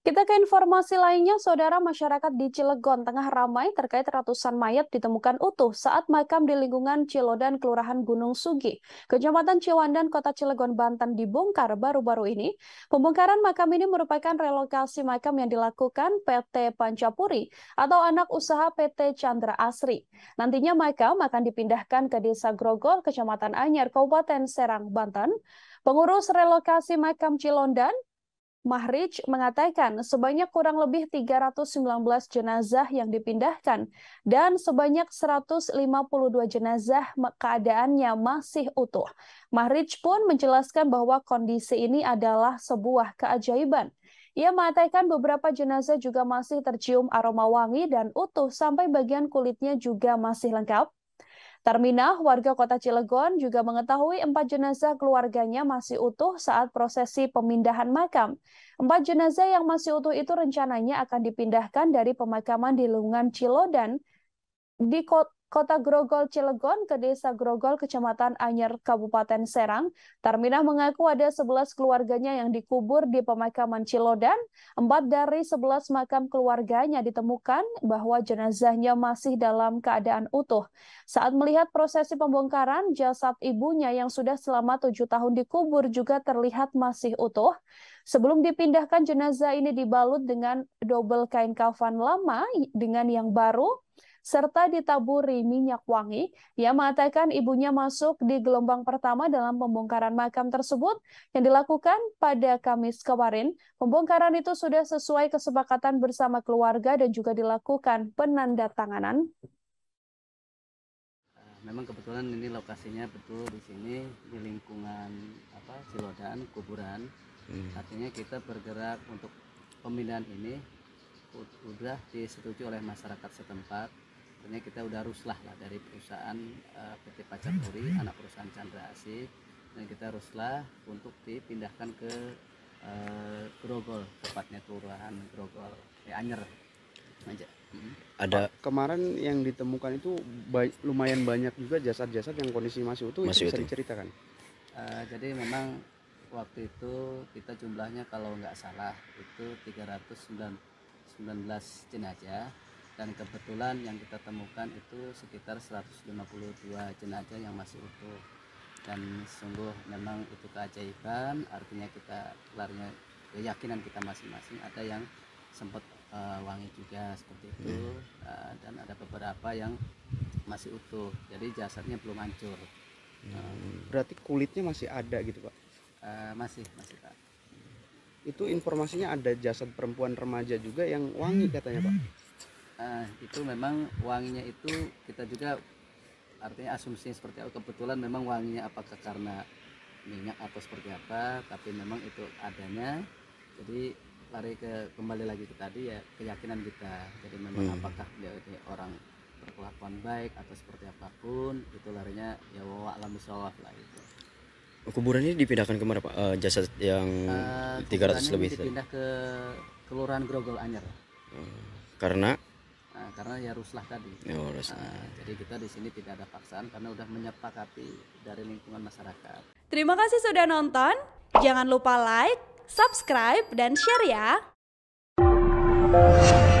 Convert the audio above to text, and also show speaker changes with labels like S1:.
S1: Kita ke informasi lainnya, saudara masyarakat di Cilegon tengah ramai terkait ratusan mayat ditemukan utuh saat makam di lingkungan Cilodan, Kelurahan Gunung Sugi. Kecamatan Ciwandan, Kota Cilegon, Banten dibongkar baru-baru ini. Pembongkaran makam ini merupakan relokasi makam yang dilakukan PT Pancapuri atau anak usaha PT Chandra Asri. Nantinya makam akan dipindahkan ke Desa Grogol, Kecamatan Anyar, Kabupaten Serang, Banten. Pengurus relokasi makam Cilondan, Mahrij mengatakan sebanyak kurang lebih 319 jenazah yang dipindahkan dan sebanyak 152 jenazah keadaannya masih utuh. Mahrij pun menjelaskan bahwa kondisi ini adalah sebuah keajaiban. Ia mengatakan beberapa jenazah juga masih tercium aroma wangi dan utuh sampai bagian kulitnya juga masih lengkap, Terminah, warga kota Cilegon juga mengetahui empat jenazah keluarganya masih utuh saat prosesi pemindahan makam. Empat jenazah yang masih utuh itu rencananya akan dipindahkan dari pemakaman di Lungan Cilodan di kota Kota Grogol Cilegon ke Desa Grogol, Kecamatan Anyer, Kabupaten Serang. Tarminah mengaku ada 11 keluarganya yang dikubur di pemakaman Cilodan. Empat dari 11 makam keluarganya ditemukan bahwa jenazahnya masih dalam keadaan utuh. Saat melihat prosesi pembongkaran, jasad ibunya yang sudah selama tujuh tahun dikubur juga terlihat masih utuh. Sebelum dipindahkan, jenazah ini dibalut dengan double kain kafan lama dengan yang baru serta ditaburi minyak wangi. Ia mengatakan ibunya masuk di gelombang pertama dalam pembongkaran makam tersebut yang dilakukan pada Kamis kemarin. Pembongkaran itu sudah sesuai kesepakatan bersama keluarga dan juga dilakukan penanda tanganan.
S2: Eh, memang kebetulan ini lokasinya betul di sini di lingkungan apa Silodan kuburan. Hmm. Artinya kita bergerak untuk pemindahan ini sudah disetujui oleh masyarakat setempat Sebenarnya kita udah ruslah lah dari perusahaan uh, PT Pacaturi anak perusahaan Chandra Asih, dan kita ruslah untuk dipindahkan ke uh, Grogol, tepatnya kelurahan Grogol, eh, Anyer. aja mm-hmm. Ada kemarin yang ditemukan itu ba lumayan banyak juga jasad-jasad yang kondisi masih utuh masih itu bisa itu. diceritakan. Uh, jadi memang waktu itu kita jumlahnya kalau nggak salah itu 319 jenazah dan kebetulan yang kita temukan itu sekitar 152 jenazah yang masih utuh dan sungguh memang itu keajaiban artinya kita larinya keyakinan kita masing-masing ada yang sempat uh, wangi juga seperti itu hmm. uh, dan ada beberapa yang masih utuh jadi jasadnya belum hancur hmm. berarti kulitnya masih ada gitu pak uh, masih masih pak itu informasinya ada jasad perempuan remaja juga yang wangi katanya pak Ah, itu memang wanginya itu kita juga artinya asumsinya seperti apa kebetulan memang wanginya apakah karena minyak atau seperti apa tapi memang itu adanya jadi lari ke kembali lagi ke tadi ya keyakinan kita jadi memang hmm. apakah dia, dia orang berkelakuan baik atau seperti apapun itu larinya ya wawak alam lah itu kuburannya dipindahkan ke mana pak uh, jasad yang uh, ah, 300 lebih dipindah ke kelurahan Grogol Anyer hmm. karena Ah, karena ya ruslah tadi ya, ruslah. Ah, jadi kita di sini tidak ada paksaan karena sudah menyepakati dari lingkungan masyarakat
S1: terima kasih sudah nonton jangan lupa like subscribe dan share ya